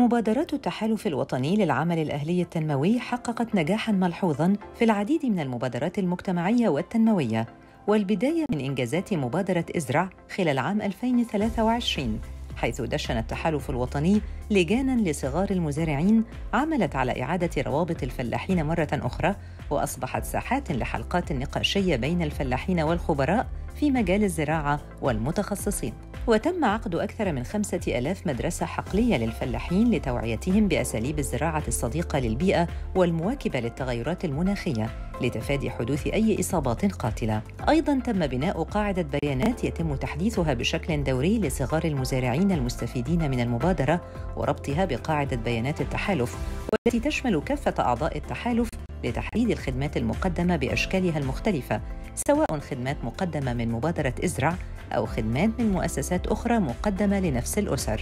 مبادرات التحالف الوطني للعمل الأهلي التنموي حققت نجاحاً ملحوظاً في العديد من المبادرات المجتمعية والتنموية والبداية من إنجازات مبادرة إزرع خلال عام 2023 حيث دشن التحالف الوطني لجانا لصغار المزارعين عملت على إعادة روابط الفلاحين مرة أخرى وأصبحت ساحات لحلقات نقاشية بين الفلاحين والخبراء في مجال الزراعة والمتخصصين وتم عقد أكثر من خمسة ألاف مدرسة حقلية للفلاحين لتوعيتهم بأساليب الزراعة الصديقة للبيئة والمواكبة للتغيرات المناخية لتفادي حدوث أي إصابات قاتلة أيضا تم بناء قاعدة بيانات يتم تحديثها بشكل دوري لصغار المزارعين المستفيدين من المبادرة وربطها بقاعدة بيانات التحالف والتي تشمل كافة أعضاء التحالف لتحديد الخدمات المقدمة بأشكالها المختلفة سواء خدمات مقدمة من مبادرة إزرع أو خدمات من مؤسسات أخرى مقدمة لنفس الأسر.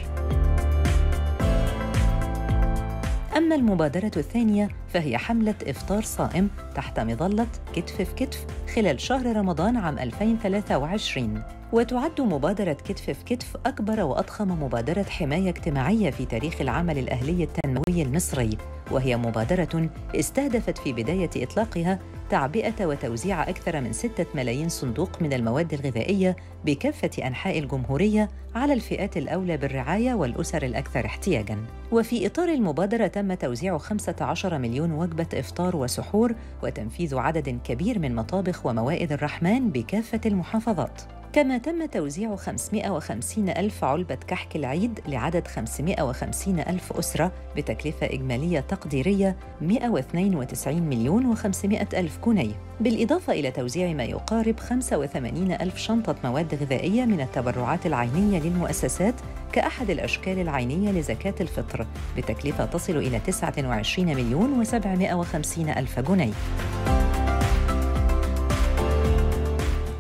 أما المبادرة الثانية فهي حملة إفطار صائم تحت مظلة كتف في كتف خلال شهر رمضان عام 2023 وتعد مبادرة كتف في كتف أكبر وأضخم مبادرة حماية اجتماعية في تاريخ العمل الأهلي التنموي المصري وهي مبادرة استهدفت في بداية إطلاقها تعبئة وتوزيع أكثر من ستة ملايين صندوق من المواد الغذائية بكافة أنحاء الجمهورية على الفئات الأولى بالرعاية والأسر الأكثر احتياجاً. وفي إطار المبادرة تم توزيع 15 مليون وجبة إفطار وسحور وتنفيذ عدد كبير من مطابخ وموائد الرحمن بكافة المحافظات. كما تم توزيع 550 ألف علبة كحك العيد لعدد 550 ألف أسرة بتكلفة إجمالية تقديرية 192 مليون و500 ألف جنيه بالإضافة إلى توزيع ما يقارب 85 ألف شنطة مواد غذائية من التبرعات العينية للمؤسسات كأحد الأشكال العينية لزكاة الفطر بتكلفة تصل إلى 29 مليون و750 ألف جنيه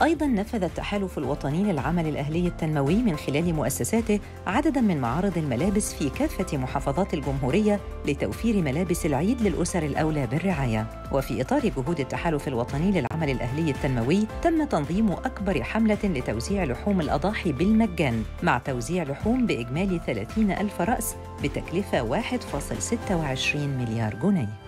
أيضا نفذ التحالف الوطني للعمل الأهلي التنموي من خلال مؤسساته عددا من معارض الملابس في كافة محافظات الجمهورية لتوفير ملابس العيد للأسر الأولى بالرعاية وفي إطار جهود التحالف الوطني للعمل الأهلي التنموي تم تنظيم أكبر حملة لتوزيع لحوم الأضاحي بالمجان مع توزيع لحوم بإجمالي 30 ألف رأس بتكلفة 1.26 مليار جنيه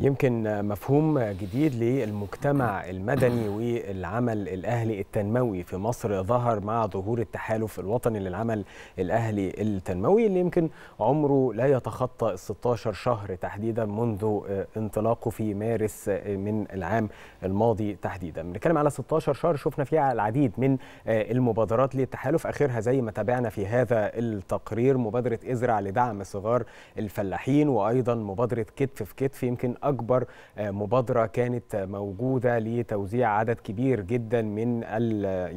يمكن مفهوم جديد للمجتمع المدني والعمل الأهلي التنموي في مصر ظهر مع ظهور التحالف الوطني للعمل الأهلي التنموي اللي يمكن عمره لا يتخطى ال 16 شهر تحديدا منذ آه، انطلاقه في مارس آه، من العام الماضي تحديدا بنتكلم على 16 شهر شفنا فيها العديد من آه، المبادرات للتحالف آخرها زي ما تابعنا في هذا التقرير مبادرة ازرع لدعم صغار الفلاحين وأيضا مبادرة كتف في كتف يمكن اكبر آه، مبادره كانت موجوده لتوزيع عدد كبير جدا من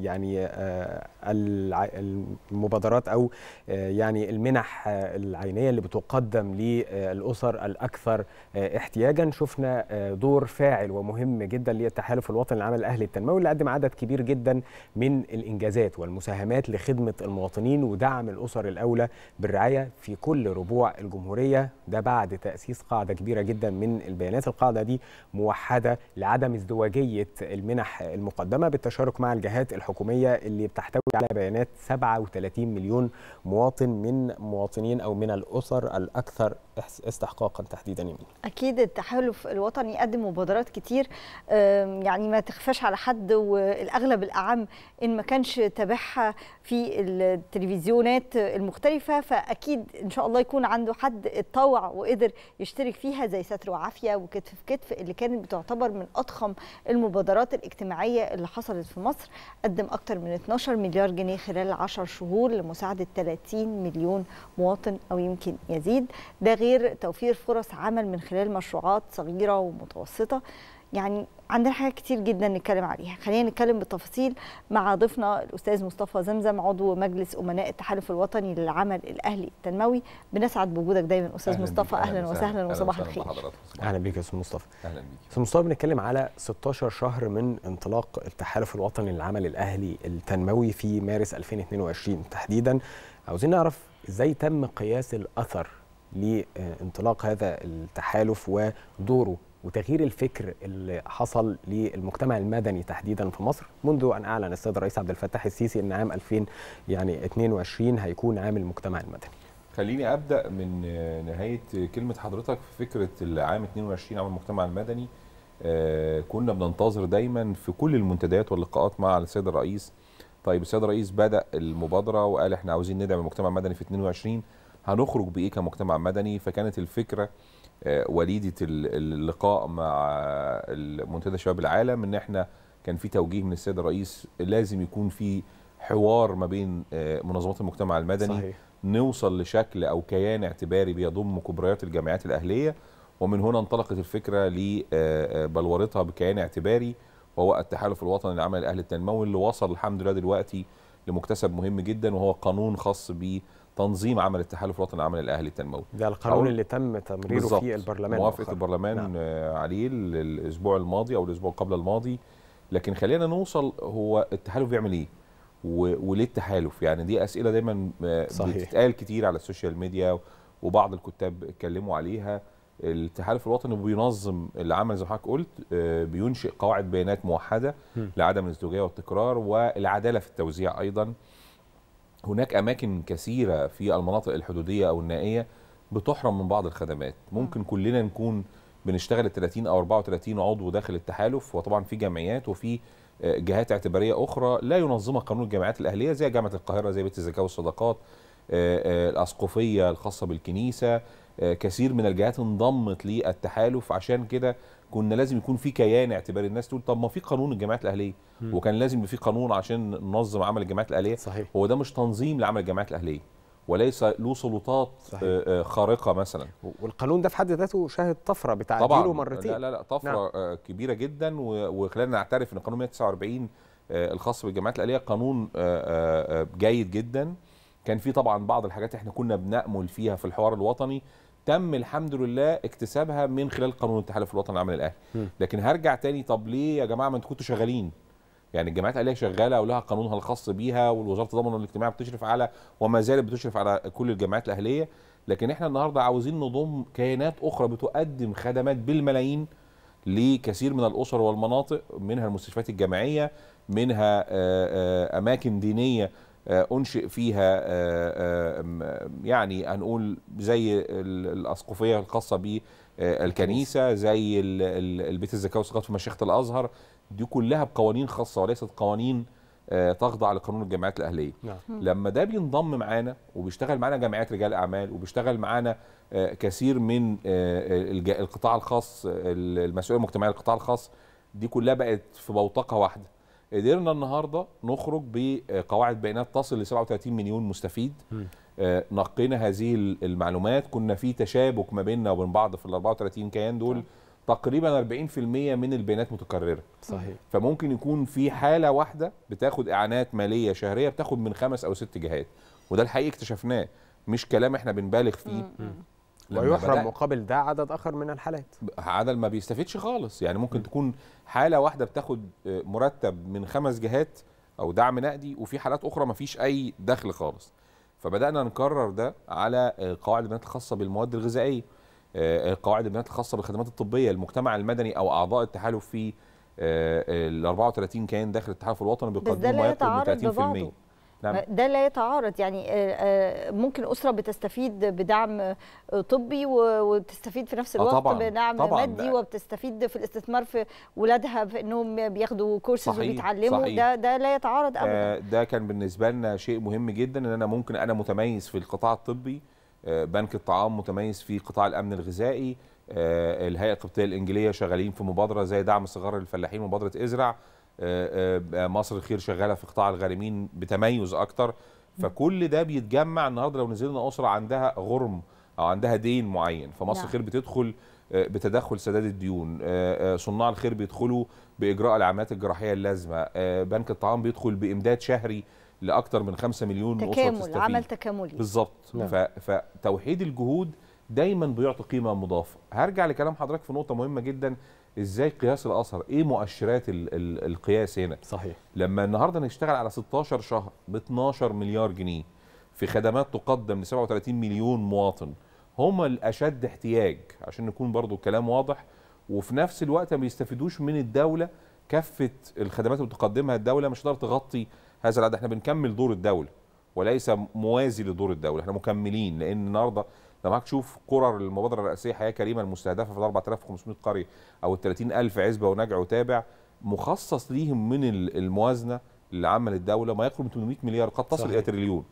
يعني آه، المبادرات او آه، يعني المنح آه، العينيه اللي بتقدم للاسر الاكثر آه، احتياجا شفنا دور فاعل ومهم جدا للتحالف الوطني للعمل الاهلي التنموي اللي قدم عدد كبير جدا من الانجازات والمساهمات لخدمه المواطنين ودعم الاسر الاولى بالرعايه في كل ربوع الجمهوريه ده بعد تاسيس قاعده كبيره جدا من البيانات القاعده دي موحده لعدم ازدواجيه المنح المقدمه بالتشارك مع الجهات الحكوميه اللي بتحتوي على بيانات 37 مليون مواطن من مواطنين أو من الأسر الأكثر استحقاقا تحديدا يمين اكيد التحالف الوطني قدم مبادرات كتير يعني ما تخفاش على حد والاغلب الاعم ان ما كانش تابعها في التلفزيونات المختلفه فاكيد ان شاء الله يكون عنده حد اتطوع وقدر يشترك فيها زي ستر وعافيه وكتف في كتف اللي كانت بتعتبر من اضخم المبادرات الاجتماعيه اللي حصلت في مصر قدم اكتر من 12 مليار جنيه خلال 10 شهور لمساعده 30 مليون مواطن او يمكن يزيد ده غير توفير فرص عمل من خلال مشروعات صغيره ومتوسطه يعني عندنا حاجات كتير جدا نتكلم عليها خلينا نتكلم بالتفاصيل مع ضيفنا الاستاذ مصطفى زمزم عضو مجلس امناء التحالف الوطني للعمل الاهلي التنموي بنسعد بوجودك دايما استاذ أهلاً مصطفى اهلا, أهلاً وسهلا وصباح الخير اهلا بيك يا استاذ مصطفى اهلا بيك استاذ مصطفى بنتكلم على 16 شهر من انطلاق التحالف الوطني للعمل الاهلي التنموي في مارس 2022 تحديدا عاوزين نعرف ازاي تم قياس الاثر لانطلاق هذا التحالف ودوره وتغيير الفكر اللي حصل للمجتمع المدني تحديدا في مصر منذ ان اعلن السيد الرئيس عبد الفتاح السيسي ان عام 2000 يعني 22 هيكون عام المجتمع المدني. خليني ابدا من نهايه كلمه حضرتك في فكره العام 22 عام المجتمع المدني آه، كنا بننتظر دايما في كل المنتديات واللقاءات مع السيد الرئيس طيب السيد الرئيس بدا المبادره وقال احنا عاوزين ندعم المجتمع المدني في 22 هنخرج بايه كمجتمع مدني فكانت الفكره آه، وليده اللقاء مع منتدى شباب العالم ان احنا كان في توجيه من السيد الرئيس لازم يكون في حوار ما بين آه، منظمات المجتمع المدني صحيح. نوصل لشكل او كيان اعتباري بيضم كبريات الجامعات الاهليه ومن هنا انطلقت الفكره لبلورتها آه، بكيان اعتباري وهو التحالف الوطني لعمل الاهل التنموي اللي وصل الحمد لله دلوقتي لمكتسب مهم جدا وهو قانون خاص بيه تنظيم عمل التحالف الوطني العمل الاهلي التنموي ده القانون اللي تم تمريره في البرلمان موافقه البرلمان نعم. آه، عليه الاسبوع الماضي او الاسبوع قبل الماضي لكن خلينا نوصل هو التحالف بيعمل ايه وليه التحالف يعني دي اسئله دايما آه، صحيح. بتتقال كتير على السوشيال ميديا وبعض الكتاب اتكلموا عليها التحالف الوطني بينظم العمل زي ما حضرتك قلت آه، بينشئ قواعد بيانات موحده لعدم الازدواجيه والتكرار والعداله في التوزيع ايضا هناك اماكن كثيره في المناطق الحدوديه او النائيه بتحرم من بعض الخدمات ممكن كلنا نكون بنشتغل 30 او 34 عضو داخل التحالف وطبعا في جمعيات وفي آه، جهات اعتباريه اخرى لا ينظمها قانون الجامعات الاهليه زي جامعه القاهره زي بيت الزكاه والصدقات آه، آه، الاسقفيه الخاصه بالكنيسه كثير من الجهات انضمت للتحالف عشان كده كنا لازم يكون في كيان اعتباري الناس تقول طب ما في قانون الجامعات الاهليه مم. وكان لازم يبقى في قانون عشان ننظم عمل الجامعات الاهليه صحيح. هو ده مش تنظيم لعمل الجامعات الاهليه وليس له سلطات صحيح. آه، آه، خارقه مثلا والقانون ده في حد ذاته شهد طفره بتعديله مرتين لا لا لا طفره نعم. آه، كبيره جدا وخلينا نعترف ان قانون 149 الخاص بالجامعات الاهليه قانون جيد جدا كان في طبعا بعض الحاجات احنا كنا بنامل فيها في الحوار الوطني تم الحمد لله اكتسابها من خلال قانون التحالف الوطني العام للاهلي لكن هرجع تاني طب ليه يا جماعه ما انتوا كنتوا شغالين يعني الجامعات الاهليه شغاله ولها قانونها الخاص بيها والوزاره الضمان والاجتماعي بتشرف على وما زالت بتشرف على كل الجامعات الاهليه لكن احنا النهارده عاوزين نضم كيانات اخرى بتقدم خدمات بالملايين لكثير من الاسر والمناطق منها المستشفيات الجامعيه منها آه، آه، اماكن دينيه آه، انشئ فيها آه، آه، يعني هنقول زي الاسقفيه الخاصه بالكنيسه زي البيت الزكاه والثقافه في مشيخه الازهر دي كلها بقوانين خاصه وليست قوانين تخضع لقانون الجامعات الاهليه نعم. لما ده بينضم معانا وبيشتغل معانا جامعات رجال اعمال وبيشتغل معانا كثير من القطاع الخاص المسؤوليه المجتمعيه للقطاع الخاص دي كلها بقت في بوتقه واحده قدرنا النهارده نخرج بقواعد بيانات تصل ل 37 مليون مستفيد آه، نقينا هذه المعلومات كنا في تشابك ما بيننا وبين بعض في ال 34 كيان دول تقريبا 40% من البيانات متكرره صحيح فممكن يكون في حاله واحده بتاخد اعانات ماليه شهريه بتاخد من خمس او ست جهات وده الحقيقه اكتشفناه مش كلام احنا بنبالغ فيه ويحرم مقابل ده عدد اخر من الحالات عدد ما بيستفيدش خالص يعني ممكن م. تكون حاله واحده بتاخد آه، مرتب من خمس جهات او دعم نقدي وفي حالات اخرى ما فيش اي دخل خالص فبدانا نكرر ده على آه، قواعد البنات الخاصه بالمواد الغذائيه آه، قواعد البنات الخاصه بالخدمات الطبيه المجتمع المدني او اعضاء التحالف في ال 34 كان داخل التحالف الوطني بيقدموا ما يقرب من 30% نعم. آه، ده لا يتعارض يعني آه، آه، ممكن اسره بتستفيد بدعم طبي وتستفيد في نفس الوقت طبعاً. بدعم طبعاً مادي وبتستفيد في الاستثمار في ولادها في انهم بياخدوا كورسز وبيتعلموا صحيح. ده ده لا يتعارض ابدا ده كان بالنسبه لنا شيء مهم جدا ان انا ممكن انا متميز في القطاع الطبي بنك الطعام متميز في قطاع الامن الغذائي الهيئه القبطيه الانجيليه شغالين في مبادره زي دعم صغار الفلاحين مبادره ازرع آه، آه، آه، مصر الخير شغاله في قطاع الغارمين بتميز اكتر فكل ده بيتجمع النهارده لو نزلنا اسره عندها غرم او عندها دين معين فمصر نعم. الخير بتدخل بتدخل سداد الديون صناع الخير بيدخلوا باجراء العمليات الجراحيه اللازمه بنك الطعام بيدخل بامداد شهري لاكثر من 5 مليون تكامل اسره تستفيد عمل تكاملي بالظبط نعم. فتوحيد الجهود دايما بيعطي قيمه مضافه هرجع لكلام حضرتك في نقطه مهمه جدا ازاي قياس الاثر ايه مؤشرات الـ الـ القياس هنا صحيح لما النهارده نشتغل على 16 شهر ب 12 مليار جنيه في خدمات تقدم ل 37 مليون مواطن هم الاشد احتياج عشان نكون برضو الكلام واضح وفي نفس الوقت ما بيستفيدوش من الدوله كافه الخدمات اللي بتقدمها الدوله مش هتقدر تغطي هذا العدد احنا بنكمل دور الدوله وليس موازي لدور الدوله احنا مكملين لان النهارده لما تشوف قرر المبادره الرئاسيه حياه كريمه المستهدفه في ال 4500 قريه او ال 30000 عزبه ونجع وتابع مخصص ليهم من الموازنه اللي عمل الدوله ما يقرب من 800 مليار قد تصل الى تريليون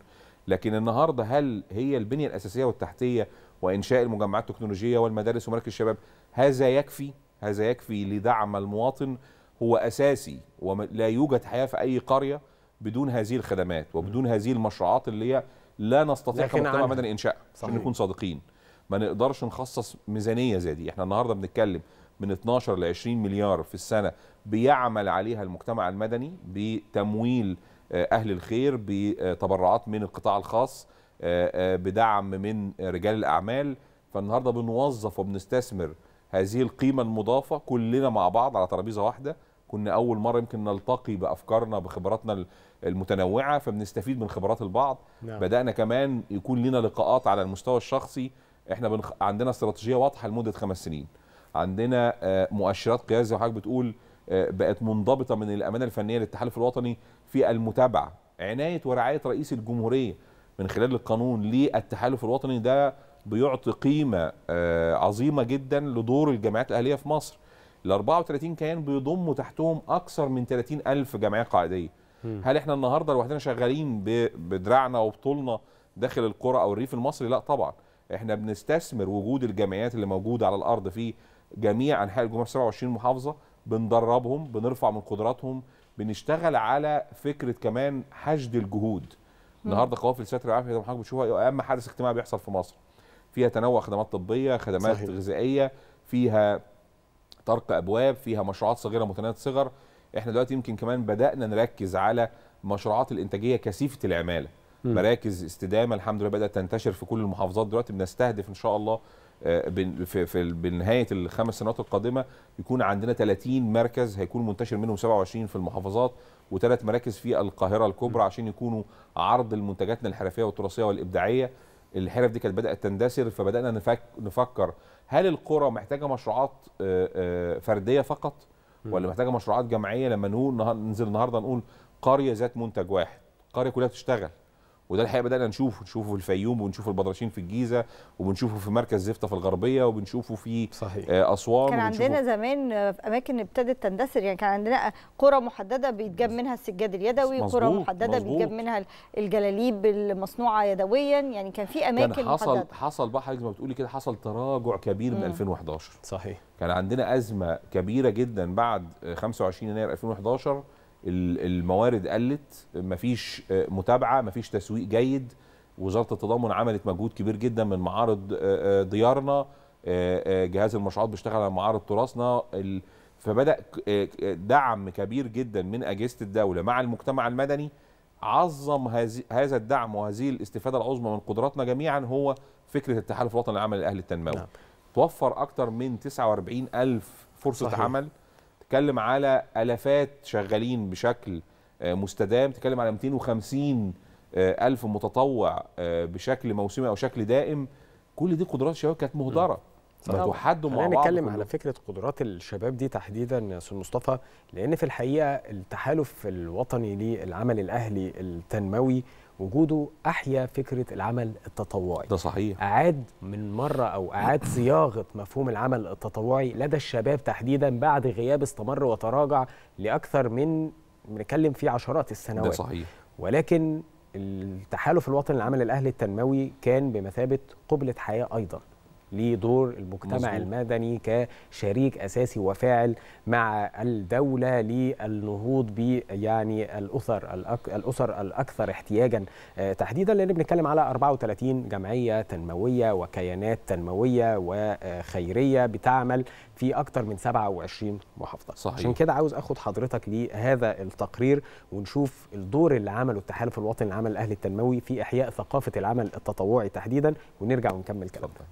لكن النهارده هل هي البنيه الاساسيه والتحتيه وانشاء المجمعات التكنولوجيه والمدارس ومراكز الشباب هذا يكفي هذا يكفي لدعم المواطن هو اساسي ولا يوجد حياه في اي قريه بدون هذه الخدمات وبدون هذه المشروعات اللي هي لا نستطيع كمجتمع مدني انشاء عشان نكون صادقين ما نقدرش نخصص ميزانيه زي دي احنا النهارده بنتكلم من 12 ل 20 مليار في السنه بيعمل عليها المجتمع المدني بتمويل آه، اهل الخير بتبرعات من القطاع الخاص آه، آه، بدعم من رجال الاعمال فالنهارده بنوظف وبنستثمر هذه القيمه المضافه كلنا مع بعض على ترابيزه واحده كنا اول مره يمكن نلتقي بافكارنا بخبراتنا المتنوعه فبنستفيد من خبرات البعض نعم. بدانا كمان يكون لنا لقاءات على المستوى الشخصي احنا بنخ... عندنا استراتيجيه واضحه لمده خمس سنين عندنا آه، مؤشرات قياس زي حضرتك بتقول آه، بقت منضبطه من الامانه الفنيه للتحالف الوطني في المتابعه عنايه ورعايه رئيس الجمهوريه من خلال القانون للتحالف الوطني ده بيعطي قيمه آه، عظيمه جدا لدور الجمعيات الاهليه في مصر ال 34 كيان بيضموا تحتهم اكثر من 30 الف جمعيه قاعديه هل احنا النهارده لوحدنا شغالين بدراعنا وبطولنا داخل القرى او الريف المصري لا طبعا احنا بنستثمر وجود الجمعيات اللي موجوده على الارض في جميع انحاء الجمهوريه 27 محافظه بندربهم بنرفع من قدراتهم بنشتغل على فكره كمان حشد الجهود النهارده قوافل ستر العافيه زي ما حضرتك بتشوفها اهم حدث اجتماعي بيحصل في مصر فيها تنوع خدمات طبيه خدمات صحيح. غذائيه فيها طرق ابواب فيها مشروعات صغيره متناهيه الصغر احنا دلوقتي يمكن كمان بدانا نركز على مشروعات الانتاجيه كثيفه العماله م. مراكز استدامه الحمد لله بدات تنتشر في كل المحافظات دلوقتي بنستهدف ان شاء الله آه، في في بنهايه الخمس سنوات القادمه يكون عندنا 30 مركز هيكون منتشر منهم 27 في المحافظات وثلاث مراكز في القاهره الكبرى عشان يكونوا عرض لمنتجاتنا الحرفيه والتراثيه والابداعيه الحرف دي كانت بدات تندثر فبدانا نفك نفكر هل القرى محتاجه مشروعات آه، آه، فرديه فقط ولا محتاجه مشروعات جمعيه لما نقول ننزل النهارده نقول قريه ذات منتج واحد قريه كلها بتشتغل وده الحقيقه بدانا نشوفه نشوفه في الفيوم ونشوفه البدرشين في الجيزه وبنشوفه في مركز زفته في الغربيه وبنشوفه في صحيح. آه، اسوان كان عندنا زمان آه، اماكن ابتدت تندثر يعني كان عندنا قرى محدده بيتجاب منها السجاد اليدوي قرى محدده مزبوط. بيتجاب منها الجلاليب المصنوعه يدويا يعني كان في اماكن كان حصل محددة. حصل بقى حضرتك ما بتقولي كده حصل تراجع كبير من مم. 2011 صحيح كان عندنا ازمه كبيره جدا بعد 25 يناير 2011 الموارد قلت مفيش آه، متابعه مفيش تسويق جيد وزاره التضامن عملت مجهود كبير جدا من معارض آه، آه، ديارنا جهاز المشروعات بيشتغل على معارض تراثنا فبدا دعم كبير جدا من اجهزه الدوله مع المجتمع المدني عظم هذا الدعم وهذه الاستفاده العظمى من قدراتنا جميعا هو فكره التحالف الوطني للعمل الاهلي التنموي نعم. توفر اكثر من 49 الف فرصه صحيح. عمل تتكلم على الافات شغالين بشكل آه، مستدام تتكلم على 250 آه، الف متطوع آه، بشكل موسمي او شكل دائم كل دي قدرات شباب كانت مهدره فتحدوا مع بعض نتكلم على فكره قدرات الشباب دي تحديدا يا استاذ مصطفى لان في الحقيقه التحالف الوطني للعمل الاهلي التنموي وجوده احيا فكره العمل التطوعي ده صحيح اعاد من مره او اعاد صياغه مفهوم العمل التطوعي لدى الشباب تحديدا بعد غياب استمر وتراجع لاكثر من بنتكلم في عشرات السنوات ده صحيح ولكن التحالف الوطني للعمل الاهلي التنموي كان بمثابه قبله حياه ايضا لدور المجتمع مزبوط. المدني كشريك اساسي وفاعل مع الدوله للنهوض ب يعني الاسر الاسر الاكثر احتياجا آه، تحديدا لان بنتكلم على 34 جمعيه تنمويه وكيانات تنمويه وخيريه بتعمل في اكثر من 27 محافظه صحيح. عشان كده عاوز اخد حضرتك لهذا التقرير ونشوف الدور اللي عمله التحالف الوطني للعمل الاهلي التنموي في احياء ثقافه العمل التطوعي تحديدا ونرجع ونكمل كلامنا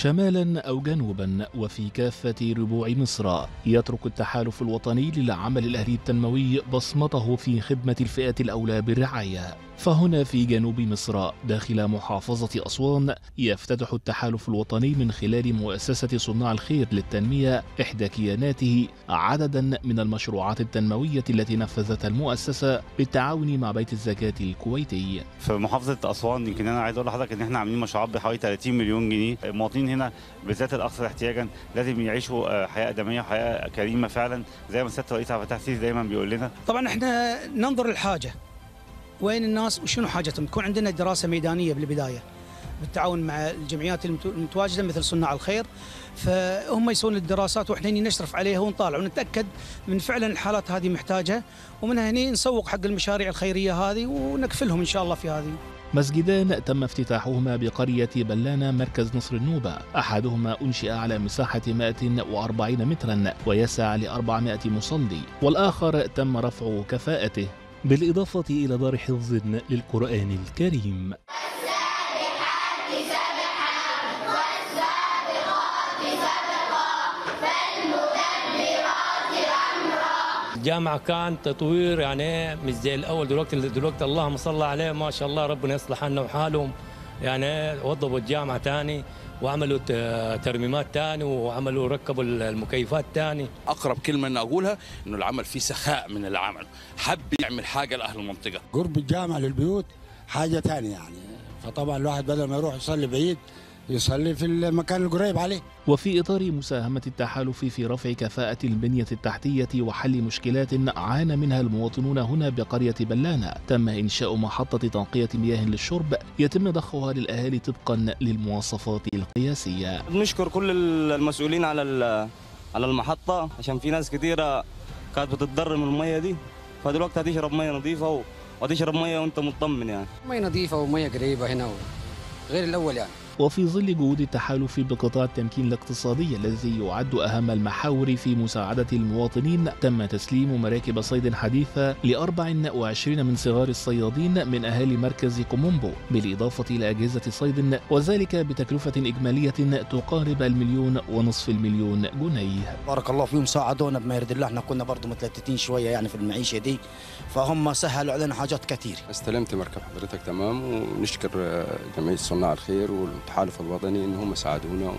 شمالا أو جنوبا وفي كافة ربوع مصر يترك التحالف الوطني للعمل الأهلي التنموي بصمته في خدمة الفئات الأولى بالرعاية فهنا في جنوب مصر داخل محافظة أسوان يفتتح التحالف الوطني من خلال مؤسسة صناع الخير للتنمية إحدى كياناته عددا من المشروعات التنموية التي نفذتها المؤسسة بالتعاون مع بيت الزكاة الكويتي في محافظة أسوان يمكن أنا عايز أقول لحضرتك إن إحنا عاملين مشروعات بحوالي 30 مليون جنيه المواطنين هنا بالذات الأكثر احتياجا لازم يعيشوا آه، حياة آدمية وحياة كريمة فعلا زي ما سيادة الرئيس عبد الفتاح السيسي دايما بيقول لنا طبعا إحنا ننظر للحاجة وين الناس وشنو حاجتهم تكون عندنا دراسه ميدانيه بالبدايه بالتعاون مع الجمعيات المتواجده مثل صناع الخير فهم يسوون الدراسات واحنا نشرف عليها ونطالع ونتاكد من فعلا الحالات هذه محتاجه ومن هنا نسوق حق المشاريع الخيريه هذه ونكفلهم ان شاء الله في هذه. مسجدان تم افتتاحهما بقرية بلانة مركز نصر النوبة أحدهما أنشئ على مساحة 140 مترا ويسع ل 400 مصلي والآخر تم رفع كفاءته بالإضافة إلى دار حفظ للقرآن الكريم الجامعة كان تطوير يعني مش زي الأول دلوقتي دلوقتي اللهم صل عليه ما شاء الله ربنا يصلح حالنا وحالهم يعني وضبوا الجامعه تاني وعملوا ترميمات تاني وعملوا ركبوا المكيفات تاني اقرب كلمه أن اقولها انه العمل فيه سخاء من العمل حب يعمل حاجه لاهل المنطقه قرب الجامعه للبيوت حاجه تانية يعني فطبعا الواحد بدل ما يروح يصلي بعيد يصلي في المكان القريب عليه وفي إطار مساهمة التحالف في رفع كفاءة البنية التحتية وحل مشكلات عانى منها المواطنون هنا بقرية بلانة تم إنشاء محطة تنقية مياه للشرب يتم ضخها للأهالي طبقا للمواصفات القياسية بنشكر كل المسؤولين على على المحطة عشان في ناس كثيرة كانت بتتضرر من المية دي فدلوقتي هتشرب مية نظيفة وهتشرب مية وأنت مطمن يعني مية نظيفة ومية قريبة هنا غير الأول يعني وفي ظل جهود التحالف بقطاع التمكين الاقتصادي الذي يعد أهم المحاور في مساعدة المواطنين تم تسليم مراكب صيد حديثة ل 24 من صغار الصيادين من أهالي مركز كومومبو بالإضافة إلى أجهزة صيد وذلك بتكلفة إجمالية تقارب المليون ونصف المليون جنيه بارك الله فيهم ساعدونا بما يرد الله احنا كنا برضه متلتتين شوية يعني في المعيشة دي فهم سهلوا علينا حاجات كثير استلمت مركب حضرتك تمام ونشكر جمعية صناع الخير والمتحدث التحالف الوطني ان هم ساعدونا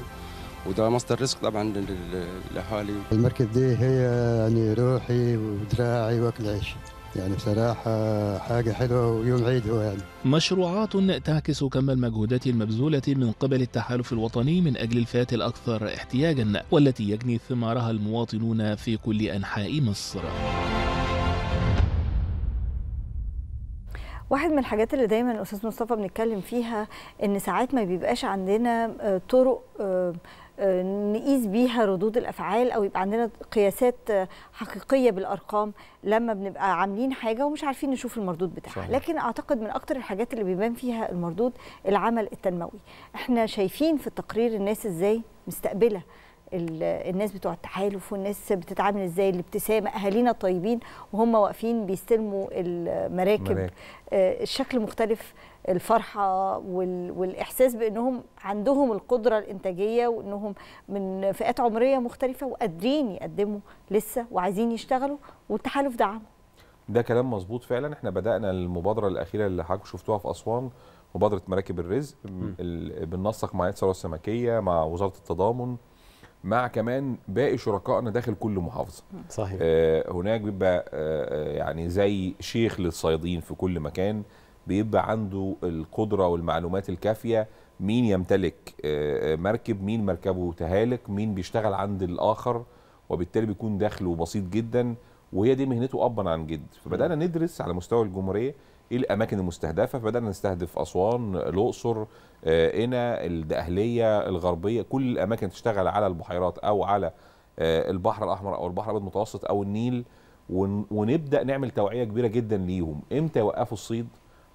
وده مصدر رزق طبعا للاهالي المركز دي هي يعني روحي ودراعي واكل عيشي يعني بصراحة حاجة حلوة ويوم عيد هو يعني مشروعات تعكس كم المجهودات المبذولة من قبل التحالف الوطني من أجل الفئات الأكثر احتياجا والتي يجني ثمارها المواطنون في كل أنحاء مصر واحد من الحاجات اللي دايما استاذ مصطفى بنتكلم فيها ان ساعات ما بيبقاش عندنا آه، طرق آه، آه، نقيس بيها ردود الافعال او يبقى عندنا قياسات حقيقيه بالارقام لما بنبقى عاملين حاجه ومش عارفين نشوف المردود بتاعها صحيح. لكن اعتقد من اكتر الحاجات اللي بيبان فيها المردود العمل التنموي احنا شايفين في التقرير الناس ازاي مستقبله الناس بتوع التحالف والناس بتتعامل ازاي الابتسامه اهالينا الطيبين وهم واقفين بيستلموا المراكب مراكب. آه، الشكل مختلف الفرحه والاحساس بانهم عندهم القدره الانتاجيه وانهم من فئات عمريه مختلفه وقادرين يقدموا لسه وعايزين يشتغلوا والتحالف دعم ده كلام مظبوط فعلا احنا بدانا المبادره الاخيره اللي حضرتك شفتوها في اسوان مبادره مراكب الرزق بننسق مع يد السمكيه مع وزاره التضامن مع كمان باقي شركائنا داخل كل محافظه صحيح آه هناك بيبقى آه،, آه يعني زي شيخ للصيادين في كل مكان بيبقى عنده القدره والمعلومات الكافيه مين يمتلك آه،, آه مركب مين مركبه تهالك مين بيشتغل عند الاخر وبالتالي بيكون دخله بسيط جدا وهي دي مهنته ابا عن جد فبدانا ندرس على مستوى الجمهوريه ايه الاماكن المستهدفه فبدانا نستهدف اسوان الاقصر آه، قنا الدقهليه الغربيه كل الاماكن تشتغل على البحيرات او على آه، البحر الاحمر او البحر الابيض المتوسط او النيل ونبدا نعمل توعيه كبيره جدا ليهم امتى يوقفوا الصيد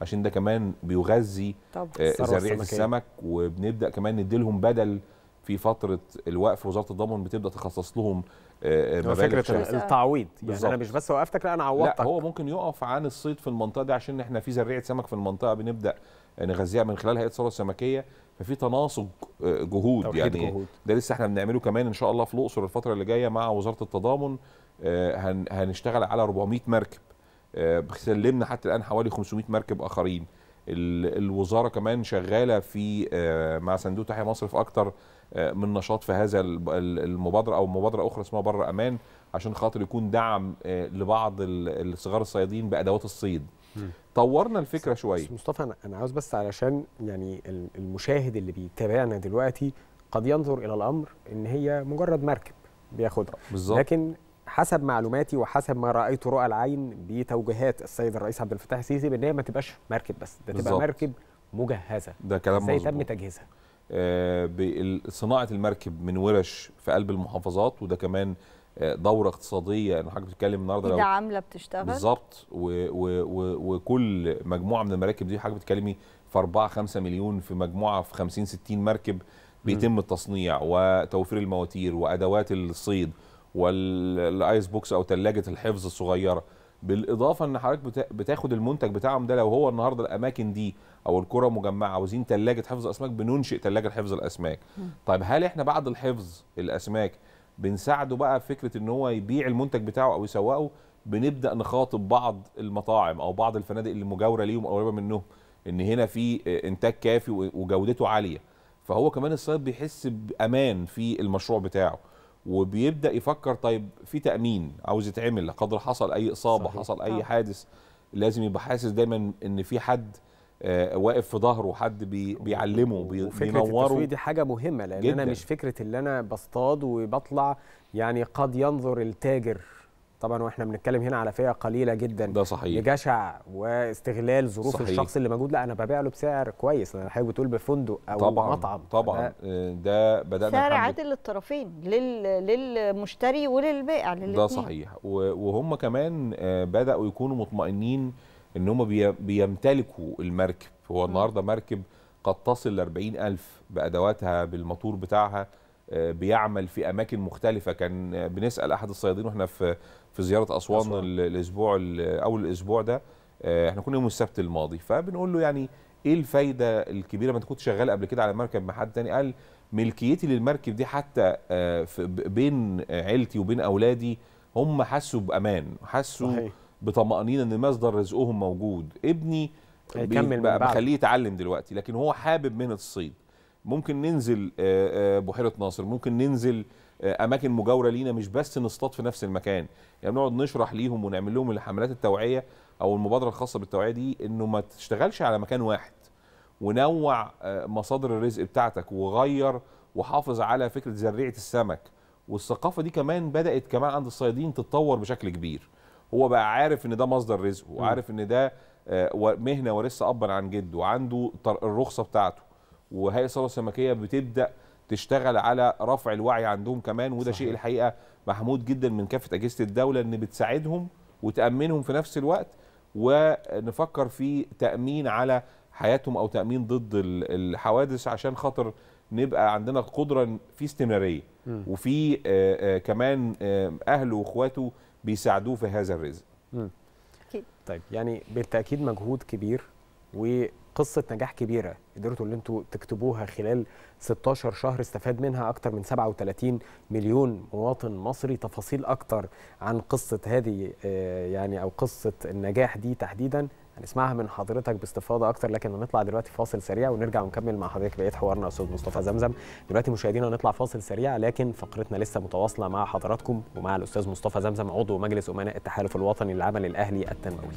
عشان ده كمان بيغذي آه، زريعه السمك وبنبدا كمان نديلهم بدل في فتره الوقف وزاره الضمان بتبدا تخصص لهم آه، آه، فكره التعويض يعني انا مش بس وقفتك لا انا عوضتك لا هو ممكن يقف عن الصيد في المنطقه دي عشان احنا في زريعه سمك في المنطقه بنبدا نغذيها من خلال هيئه الثروه السمكيه ففي تناسق آه، جهود يعني جهود. ده لسه احنا بنعمله كمان ان شاء الله في الاقصر الفتره اللي جايه مع وزاره التضامن هنشتغل على 400 مركب سلمنا حتى الان حوالي 500 مركب اخرين الوزاره كمان شغاله في مع صندوق تحيا مصر في اكتر آه، من نشاط في هذا المبادره او مبادره اخرى اسمها بره امان عشان خاطر يكون دعم آه، لبعض الصغار الصيادين بادوات الصيد طورنا الفكره شويه مصطفى انا عاوز بس علشان يعني المشاهد اللي بيتابعنا دلوقتي قد ينظر الى الامر ان هي مجرد مركب بياخدها بالظبط لكن حسب معلوماتي وحسب ما رايت رؤى العين بتوجيهات السيد الرئيس عبد الفتاح السيسي بان هي ما تبقاش مركب بس ده تبقى مركب مجهزه ده كلام ازاي تم تجهيزها آه، بصناعه المركب من ورش في قلب المحافظات وده كمان آه، دوره اقتصاديه أنا يعني حضرتك بتتكلم النهارده ده عامله بتشتغل بالظبط وكل مجموعه من المراكب دي حضرتك بتتكلمي في 4 5 مليون في مجموعه في 50 60 مركب بيتم التصنيع وتوفير المواتير وادوات الصيد والايس بوكس او ثلاجه الحفظ الصغيره بالاضافه ان حضرتك بتاخد المنتج بتاعهم ده لو هو النهارده الاماكن دي او الكره مجمعه عاوزين ثلاجه حفظ اسماك بننشئ ثلاجه حفظ الاسماك طيب هل احنا بعد الحفظ الاسماك بنساعده بقى فكره ان هو يبيع المنتج بتاعه او يسوقه بنبدا نخاطب بعض المطاعم او بعض الفنادق اللي مجاوره ليهم او قريبه منهم ان هنا في انتاج كافي وجودته عاليه فهو كمان الصيد بيحس بامان في المشروع بتاعه وبيبدا يفكر طيب في تامين عاوز يتعمل لا قدر حصل اي اصابه صحيح. حصل اي آه. حادث لازم يبقى حاسس دايما ان في حد آه، واقف في ظهره حد بي بيعلمه بينوره وفكره التسويق دي حاجه مهمه لان جداً. انا مش فكره اللي انا بصطاد وبطلع يعني قد ينظر التاجر طبعا واحنا بنتكلم هنا على فئه قليله جدا ده صحيح لجشع واستغلال ظروف صحيح. الشخص اللي موجود لا انا ببيع له بسعر كويس انا حضرتك بتقول بفندق او طبعًا مطعم طبعا ده, آه، ده بدانا سعر عادل للطرفين للمشتري وللبائع للاثنين ده صحيح وهم كمان آه، بداوا يكونوا مطمئنين ان هم بيمتلكوا المركب هو النهارده مركب قد تصل ل 40000 بادواتها بالمطور بتاعها آه، بيعمل في اماكن مختلفه كان بنسال احد الصيادين واحنا في في زياره اسوان, أسوان. الاسبوع اول الاسبوع ده آه، احنا كنا يوم السبت الماضي فبنقول له يعني ايه الفايده الكبيره ما انت كنت شغال قبل كده على مركب مع حد تاني قال ملكيتي للمركب دي حتى آه، بين عيلتي وبين اولادي هم حسوا بامان حسوا صحيح. بطمأنينة ان مصدر رزقهم موجود ابني بقى بخليه يتعلم دلوقتي لكن هو حابب من الصيد ممكن ننزل آه، آه، بحيرة ناصر ممكن ننزل آه، اماكن مجاوره لينا مش بس نصطاد في نفس المكان يعني نقعد نشرح ليهم ونعمل لهم الحملات التوعيه او المبادره الخاصه بالتوعيه دي انه ما تشتغلش على مكان واحد ونوع مصادر الرزق بتاعتك وغير وحافظ على فكره زريعه السمك والثقافه دي كمان بدات كمان عند الصيادين تتطور بشكل كبير هو بقى عارف ان ده مصدر رزقه وعارف ان ده آه، مهنه ورثها ابا عن جده وعنده الرخصه بتاعته وهيئه الصلاه السمكيه بتبدا تشتغل على رفع الوعي عندهم كمان وده صحيح. شيء الحقيقه محمود جدا من كافه اجهزه الدوله ان بتساعدهم وتامنهم في نفس الوقت ونفكر في تامين على حياتهم او تامين ضد الحوادث عشان خاطر نبقى عندنا قدره في استمراريه وفي آه، آه، كمان اهله واخواته بيساعدوه في هذا الرزق اكيد طيب يعني بالتاكيد مجهود كبير وقصه نجاح كبيره قدرتوا ان انتوا تكتبوها خلال 16 شهر استفاد منها اكثر من 37 مليون مواطن مصري تفاصيل اكثر عن قصه هذه آه، يعني او قصه النجاح دي تحديدا هنسمعها من حضرتك باستفاضه اكتر لكن هنطلع دلوقتي فاصل سريع ونرجع ونكمل مع حضرتك بقيه حوارنا استاذ مصطفى زمزم دلوقتي مشاهدينا هنطلع فاصل سريع لكن فقرتنا لسه متواصله مع حضراتكم ومع الاستاذ مصطفى زمزم عضو مجلس امناء التحالف الوطني للعمل الاهلي التنموي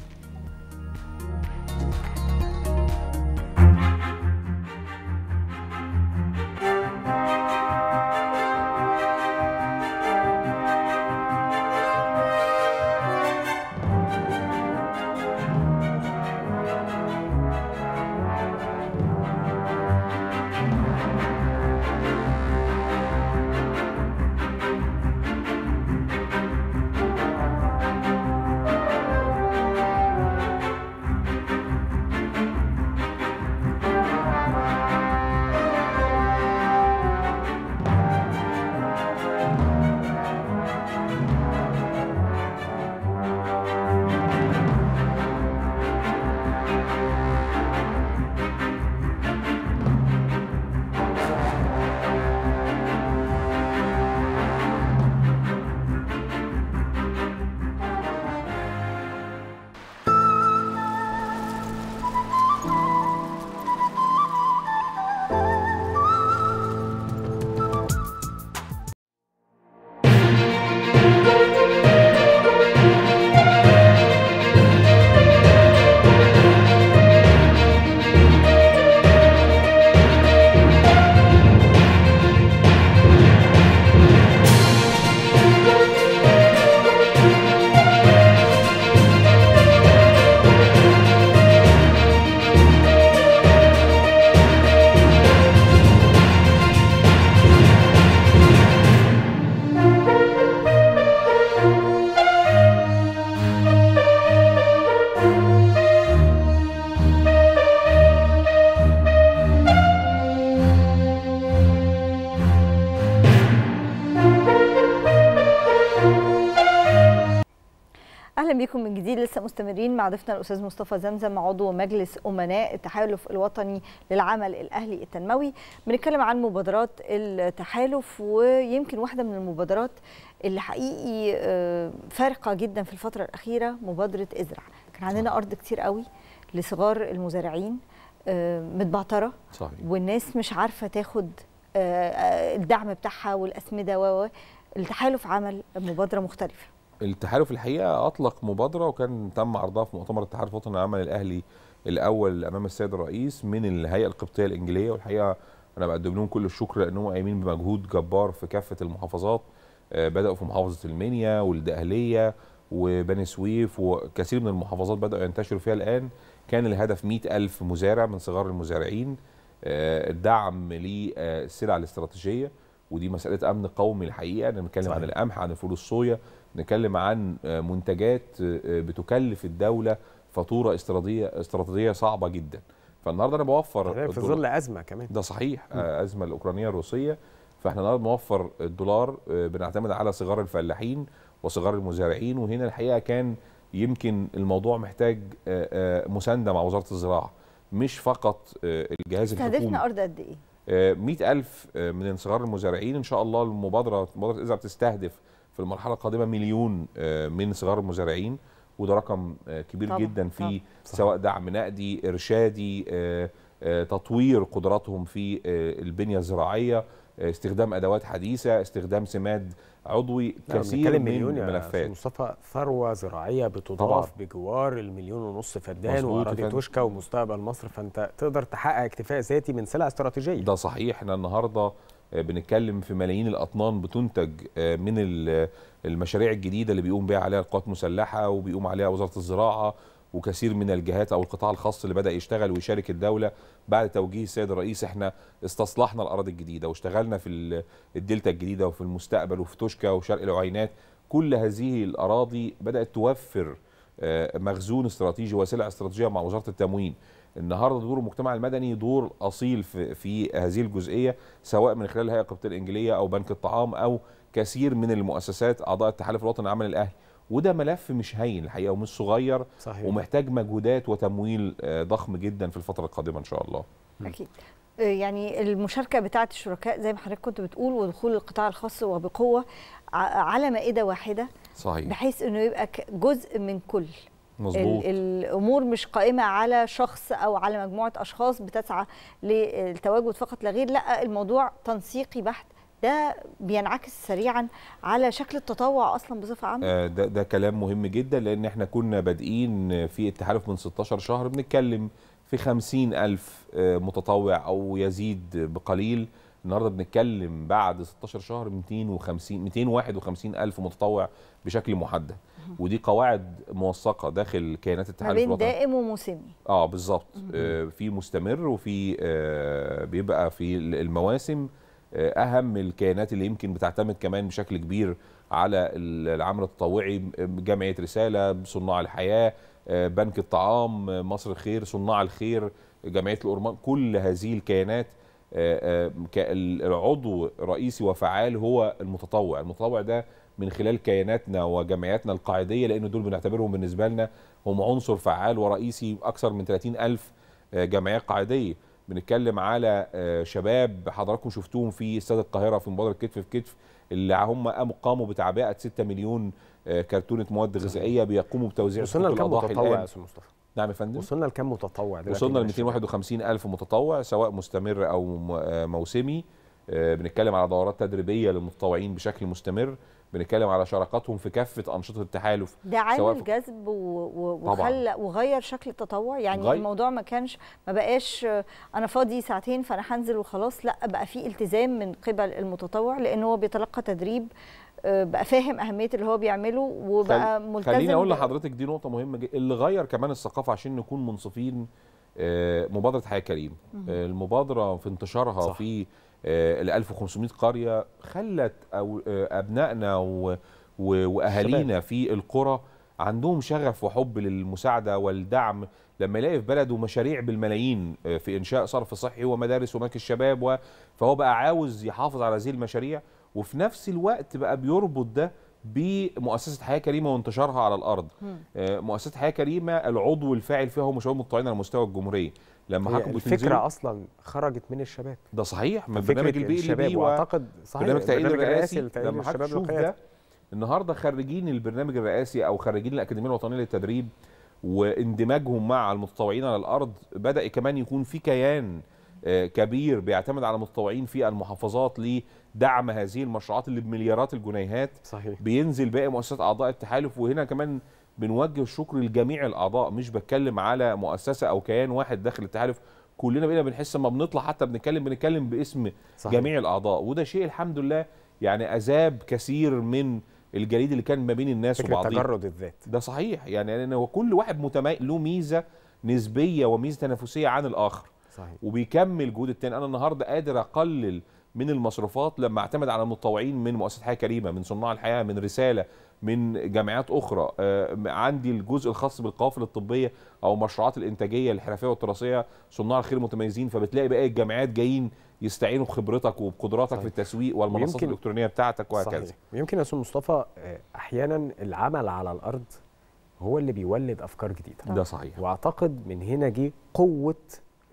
بكم من جديد لسه مستمرين مع ضيفنا الاستاذ مصطفى زمزم عضو مجلس امناء التحالف الوطني للعمل الاهلي التنموي بنتكلم عن مبادرات التحالف ويمكن واحده من المبادرات اللي حقيقي آه، فارقه جدا في الفتره الاخيره مبادره ازرع كان عندنا ارض كتير قوي لصغار المزارعين آه، متبعتره والناس مش عارفه تاخد آه، الدعم بتاعها والاسمده و التحالف عمل مبادره مختلفه التحالف الحقيقه اطلق مبادره وكان تم عرضها في مؤتمر التحالف الوطني العمل الاهلي الاول امام السيد الرئيس من الهيئه القبطيه الانجيليه والحقيقه انا بقدم لهم كل الشكر لانهم قايمين بمجهود جبار في كافه المحافظات آه، بداوا في محافظه المنيا والدقهليه وبني سويف وكثير من المحافظات بداوا ينتشروا فيها الان كان الهدف 100000 مزارع من صغار المزارعين الدعم آه، للسلع الاستراتيجيه ودي مساله امن قومي الحقيقه انا بنتكلم عن القمح عن فول الصويا نتكلم عن منتجات آه، آه، بتكلف الدوله فاتوره استراتيجيه استراتيجيه صعبه جدا فالنهارده انا بوفر في ظل ازمه كمان ده صحيح ازمه الاوكرانيه الروسيه فاحنا النهارده بنوفر الدولار آه، بنعتمد على صغار الفلاحين وصغار المزارعين وهنا الحقيقه كان يمكن الموضوع محتاج مسانده مع وزاره الزراعه مش فقط الجهاز الحكومي استهدفنا ارض قد ايه؟ 100000 من صغار المزارعين ان شاء الله المبادره مبادره ازرع بتستهدف في المرحله القادمه مليون آه، من صغار المزارعين وده رقم آه، كبير طبعا. جدا في طبعا. سواء دعم نقدي ارشادي آه، تطوير قدراتهم في البنيه الزراعيه استخدام ادوات حديثه استخدام سماد عضوي نعم، كثير من مليون الملفات مصطفى ثروه زراعيه بتضاف طبعا. بجوار المليون ونص فدان واراضي توشكا ومستقبل مصر فانت تقدر تحقق اكتفاء ذاتي من سلع استراتيجيه ده صحيح احنا النهارده آه، بنتكلم في ملايين الاطنان بتنتج آه، من المشاريع الجديده اللي بيقوم بها عليها القوات المسلحه وبيقوم عليها وزاره الزراعه وكثير من الجهات او القطاع الخاص اللي بدا يشتغل ويشارك الدوله بعد توجيه السيد الرئيس احنا استصلحنا الاراضي الجديده واشتغلنا في الدلتا الجديده وفي المستقبل وفي توشكا وشرق العوينات كل هذه الاراضي بدات توفر آه، مخزون استراتيجي وسلع استراتيجيه مع وزاره التموين النهارده دور المجتمع المدني دور اصيل في, هذه الجزئيه سواء من خلال هيئه القبطيه الانجليه او بنك الطعام او كثير من المؤسسات اعضاء التحالف الوطني العمل الاهلي وده ملف مش هين الحقيقه ومش صغير صحيح. ومحتاج مجهودات وتمويل آه، ضخم جدا في الفتره القادمه ان شاء الله اكيد آه، يعني المشاركه بتاعه الشركاء زي ما حضرتك كنت بتقول ودخول القطاع الخاص وبقوه على مائده واحده صحيح بحيث انه يبقى جزء من كل مظبوط الامور مش قائمه على شخص او على مجموعه اشخاص بتسعى للتواجد فقط لا غير لا الموضوع تنسيقي بحت ده بينعكس سريعا على شكل التطوع اصلا بصفه عامه آه، ده ده كلام مهم جدا لان احنا كنا بادئين في التحالف من 16 شهر بنتكلم في 50 ألف آه، متطوع أو يزيد بقليل النهارده بنتكلم بعد 16 شهر 250 251 الف متطوع بشكل محدد ودي قواعد موثقه داخل كيانات التحالف الوطني ما بين دائم وموسمي اه بالظبط آه، في مستمر وفي آه، بيبقى في المواسم آه، اهم الكيانات اللي يمكن بتعتمد كمان بشكل كبير على العمل التطوعي جمعيه رساله صناع الحياه بنك الطعام مصر الخير صناع الخير جمعيه الأورمان كل هذه الكيانات آه، آه، العضو الرئيسي وفعال هو المتطوع المتطوع ده من خلال كياناتنا وجمعياتنا القاعدية لأن دول بنعتبرهم بالنسبة لنا هم عنصر فعال ورئيسي أكثر من 30 ألف آه، جمعية قاعدية بنتكلم على شباب حضراتكم شفتوهم في استاد القاهرة في مبادرة كتف في كتف اللي هم قاموا بتعبئة 6 مليون كرتونة مواد غذائية بيقوموا بتوزيع صندوق الأضاحي الآن مصطفى نعم يا فندم وصلنا لكم متطوع دلوقتي وصلنا ل 251 ألف متطوع سواء مستمر أو آه، موسمي آه، بنتكلم على دورات تدريبية للمتطوعين بشكل مستمر بنتكلم على شراكاتهم في كافه انشطه التحالف ده عامل جذب وخلى وغير شكل التطوع يعني غير. الموضوع ما كانش ما بقاش آه، انا فاضي ساعتين فانا هنزل وخلاص لا بقى في التزام من قبل المتطوع لان هو بيتلقى تدريب بقى فاهم اهميه اللي هو بيعمله وبقى ملتزم خليني اقول لحضرتك دي نقطه مهمه جدا اللي غير كمان الثقافه عشان نكون منصفين آه، مبادره حياه كريم آه، المبادره في انتشارها صح. في آه، ال 1500 قريه خلت أو ابنائنا واهالينا في القرى عندهم شغف وحب للمساعده والدعم لما يلاقي في بلده مشاريع بالملايين في انشاء صرف صحي ومدارس ومركز الشباب فهو بقى عاوز يحافظ على هذه المشاريع وفي نفس الوقت بقى بيربط ده بمؤسسه حياه كريمه وانتشارها على الارض آه، مؤسسه حياه كريمه العضو الفاعل فيها هم شباب متطوعين على مستوى الجمهوريه لما حكم الفكره اصلا خرجت من الشباب ده صحيح من برنامج البيئي الشباب واعتقد صحيح برنامج التأهيل الرئاسي لما حكم تشوف ده النهارده خريجين البرنامج الرئاسي او خريجين الاكاديميه الوطنيه للتدريب واندماجهم مع المتطوعين على الارض بدا كمان يكون في كيان آه، كبير بيعتمد على المتطوعين في المحافظات ليه دعم هذه المشروعات اللي بمليارات الجنيهات صحيح. بينزل باقي مؤسسات اعضاء التحالف وهنا كمان بنوجه الشكر لجميع الاعضاء مش بتكلم على مؤسسه او كيان واحد داخل التحالف كلنا بقينا بنحس ما بنطلع حتى بنتكلم بنتكلم باسم صحيح. جميع الاعضاء وده شيء الحمد لله يعني اذاب كثير من الجليد اللي كان ما بين الناس وبعضهم تجرد الذات ده صحيح يعني ان هو كل واحد متميز له ميزه نسبيه وميزه تنافسيه عن الاخر صحيح. وبيكمل جهود التاني انا النهارده قادر اقلل من المصروفات لما اعتمد على المتطوعين من مؤسسه حياه كريمه من صناع الحياه من رساله من جامعات اخرى آه، عندي الجزء الخاص بالقوافل الطبيه او مشروعات الانتاجيه الحرفيه والتراثيه صناع الخير متميزين فبتلاقي بقى الجامعات جايين يستعينوا بخبرتك وبقدراتك صحيح. في التسويق والمنصات الالكترونيه بتاعتك وهكذا يمكن يا استاذ مصطفى آه، احيانا العمل على الارض هو اللي بيولد افكار جديده ده صحيح واعتقد من هنا جه قوه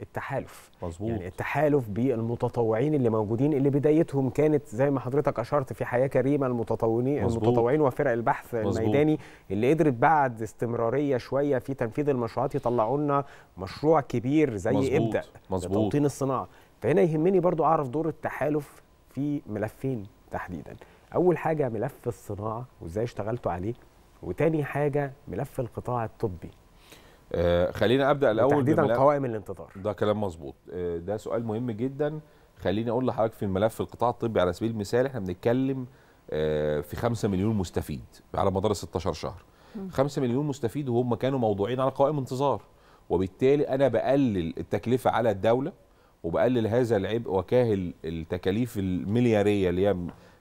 التحالف مظبوط يعني التحالف بالمتطوعين اللي موجودين اللي بدايتهم كانت زي ما حضرتك اشرت في حياه كريمه المتطوعين المتطوعين وفرق البحث مزبوط. الميداني اللي قدرت بعد استمراريه شويه في تنفيذ المشروعات يطلعوا لنا مشروع كبير زي مزبوط. ابدا مظبوط توطين الصناعه فهنا يهمني برضو اعرف دور التحالف في ملفين تحديدا اول حاجه ملف الصناعه وازاي اشتغلتوا عليه وتاني حاجه ملف القطاع الطبي آه خلينا ابدا الاول تحديدا قوائم الانتظار ده كلام مظبوط آه ده سؤال مهم جدا خليني اقول لحضرتك في الملف القطاع الطبي على سبيل المثال احنا بنتكلم آه في 5 مليون مستفيد على مدار 16 شهر 5 مليون مستفيد وهم كانوا موضوعين على قوائم انتظار وبالتالي انا بقلل التكلفه على الدوله وبقلل هذا العبء وكاهل التكاليف الملياريه اللي هي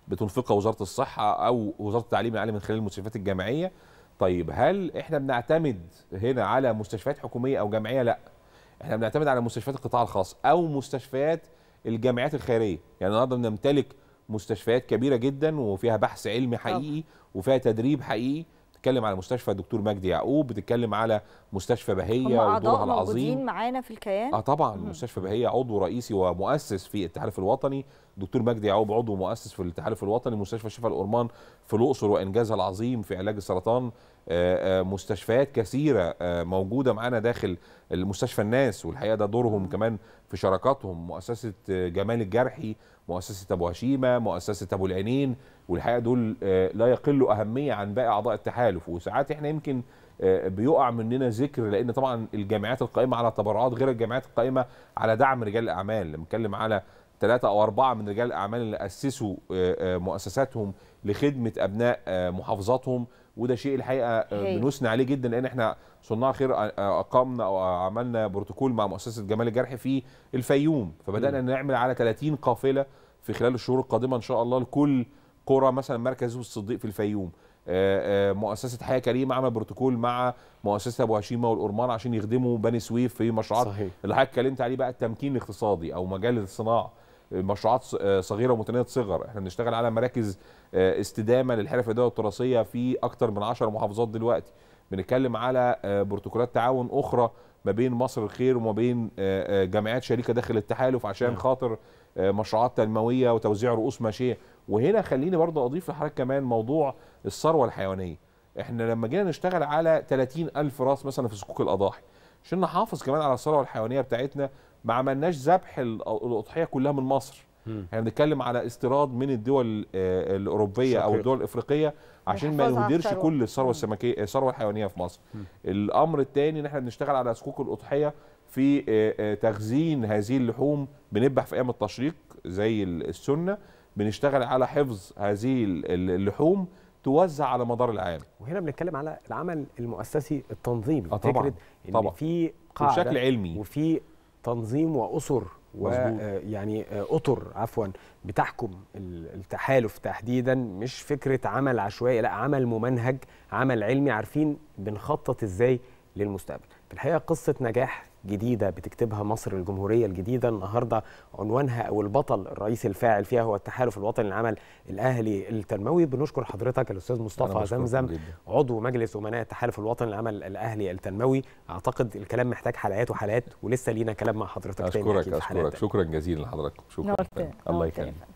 بتنفقها وزاره الصحه او وزاره التعليم العالي من خلال المستشفيات الجامعيه طيب هل احنا بنعتمد هنا على مستشفيات حكوميه او جمعيه لا احنا بنعتمد على مستشفيات القطاع الخاص او مستشفيات الجامعات الخيريه يعني النهارده بنمتلك مستشفيات كبيره جدا وفيها بحث علمي حقيقي وفيها تدريب حقيقي بتتكلم على مستشفى الدكتور مجدي يعقوب بتتكلم على مستشفى بهيه ودورها العظيم معانا في الكيان اه طبعا مم. مستشفى بهيه عضو رئيسي ومؤسس في التحالف الوطني دكتور مجدي يعقوب عضو مؤسس في التحالف الوطني مستشفى شفاء الأرمان في الأقصر وإنجازها العظيم في علاج السرطان آه، آه، مستشفيات كثيرة آه، موجودة معانا داخل المستشفى الناس والحقيقة ده دورهم كمان في شراكاتهم مؤسسة جمال الجرحي مؤسسه ابو هشيمه مؤسسه ابو العينين والحقيقه دول آه، لا يقلوا اهميه عن باقي اعضاء التحالف وساعات احنا يمكن آه، بيقع مننا ذكر لان طبعا الجامعات القائمه على تبرعات غير الجامعات القائمه على دعم رجال الاعمال بنتكلم على ثلاثة أو أربعة من رجال الأعمال اللي أسسوا آه، مؤسساتهم لخدمة أبناء محافظاتهم وده شيء الحقيقه آه، بنثني عليه جدا لان احنا صناع خير آه، آه، اقمنا او عملنا بروتوكول مع مؤسسه جمال الجرح في الفيوم فبدانا نعمل على 30 قافله في خلال الشهور القادمه ان شاء الله لكل قرى مثلا مركز الصديق في الفيوم مؤسسه حياه كريمه عمل بروتوكول مع مؤسسه ابو هشيمه والقرمان عشان يخدموا بني سويف في مشروعات اللي حضرتك اتكلمت عليه بقى التمكين الاقتصادي او مجال الصناعه مشروعات آه، صغيره ومتناهيه الصغر احنا بنشتغل على مراكز آه، استدامه للحرف الاداريه التراثيه في اكثر من 10 محافظات دلوقتي بنتكلم على آه، بروتوكولات تعاون اخرى ما بين مصر الخير وما بين جمعيات شريكه داخل التحالف عشان نعم. خاطر مشروعات تنمويه وتوزيع رؤوس ماشيه وهنا خليني برضه اضيف لحضرتك كمان موضوع الثروه الحيوانيه احنا لما جينا نشتغل على 30 ألف راس مثلا في صكوك الأضاحي عشان نحافظ كمان على الثروة الحيوانية بتاعتنا ما عملناش ذبح الاضحيه كلها من مصر احنا يعني بنتكلم على استيراد من الدول الاوروبيه شكرا. او الدول الافريقيه عشان ما نهدرش كل الثروه السمكيه الثروه الحيوانيه في مصر مم. الامر الثاني ان احنا بنشتغل على سكوك الاضحيه في آه، آه، تخزين هذه اللحوم بنذبح في ايام التشريق زي السنه بنشتغل على حفظ هذه اللحوم توزع على مدار العام وهنا بنتكلم على العمل المؤسسي التنظيمي آه طبعا فكره ان طبعا. في قاعده بشكل علمي وفي تنظيم واسر ويعني آه، آه، اطر عفوا بتحكم التحالف تحديدا مش فكره عمل عشوائي لا عمل ممنهج عمل علمي عارفين بنخطط ازاي للمستقبل في الحقيقه قصه نجاح جديدة بتكتبها مصر الجمهورية الجديدة النهاردة عنوانها أو البطل الرئيس الفاعل فيها هو التحالف الوطني للعمل الأهلي التنموي بنشكر حضرتك الأستاذ مصطفى زمزم عضو مجلس أمناء التحالف الوطني للعمل الأهلي التنموي أعتقد الكلام محتاج حلقات وحلقات ولسه لينا كلام مع حضرتك أشكرك تاني أشكرك أشكرك شكرا جزيلا لحضرتك شكرا الله يكرمك